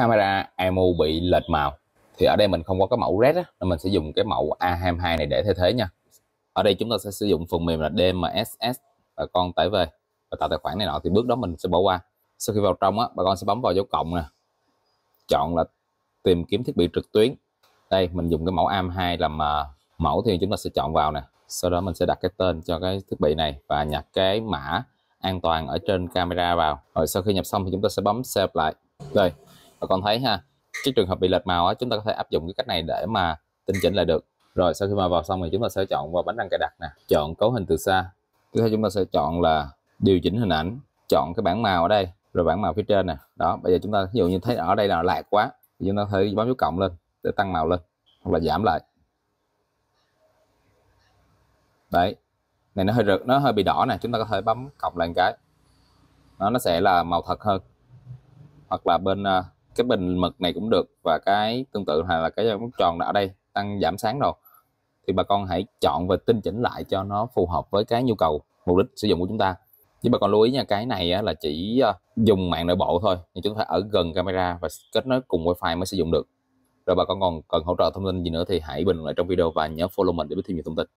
camera IMU bị lệch màu thì ở đây mình không có cái mẫu red á, nên mình sẽ dùng cái mẫu A22 này để thay thế nha ở đây chúng ta sẽ sử dụng phần mềm là DMSS và con tải về và tạo tài khoản này nọ thì bước đó mình sẽ bỏ qua sau khi vào trong á bà con sẽ bấm vào dấu cộng nè chọn là tìm kiếm thiết bị trực tuyến đây mình dùng cái mẫu AM2 làm à, mẫu thì chúng ta sẽ chọn vào nè sau đó mình sẽ đặt cái tên cho cái thiết bị này và nhập cái mã an toàn ở trên camera vào rồi sau khi nhập xong thì chúng ta sẽ bấm save lại đây và con thấy ha cái trường hợp bị lệch màu á chúng ta có thể áp dụng cái cách này để mà tinh chỉnh lại được rồi sau khi mà vào xong thì chúng ta sẽ chọn vào bánh răng cài đặt nè chọn cấu hình từ xa tiếp theo chúng ta sẽ chọn là điều chỉnh hình ảnh chọn cái bảng màu ở đây rồi bảng màu phía trên nè đó bây giờ chúng ta ví dụ như thấy ở đây là lạc quá thì chúng ta thử bấm dấu cộng lên để tăng màu lên hoặc là giảm lại đấy này nó hơi rực nó hơi bị đỏ nè chúng ta có thể bấm cộng lại cái nó nó sẽ là màu thật hơn hoặc là bên à, cái bình mực này cũng được và cái tương tự là, là cái mút tròn đã ở đây tăng giảm sáng rồi thì bà con hãy chọn và tinh chỉnh lại cho nó phù hợp với cái nhu cầu mục đích sử dụng của chúng ta chứ bà con lưu ý nha cái này á, là chỉ ờ, dùng mạng nội bộ thôi nhưng chúng ta ở gần camera và kết nối cùng wifi mới sử dụng được rồi bà con còn cần hỗ trợ thông tin gì nữa thì hãy bình luận lại trong video và nhớ follow mình để biết thêm nhiều thông tin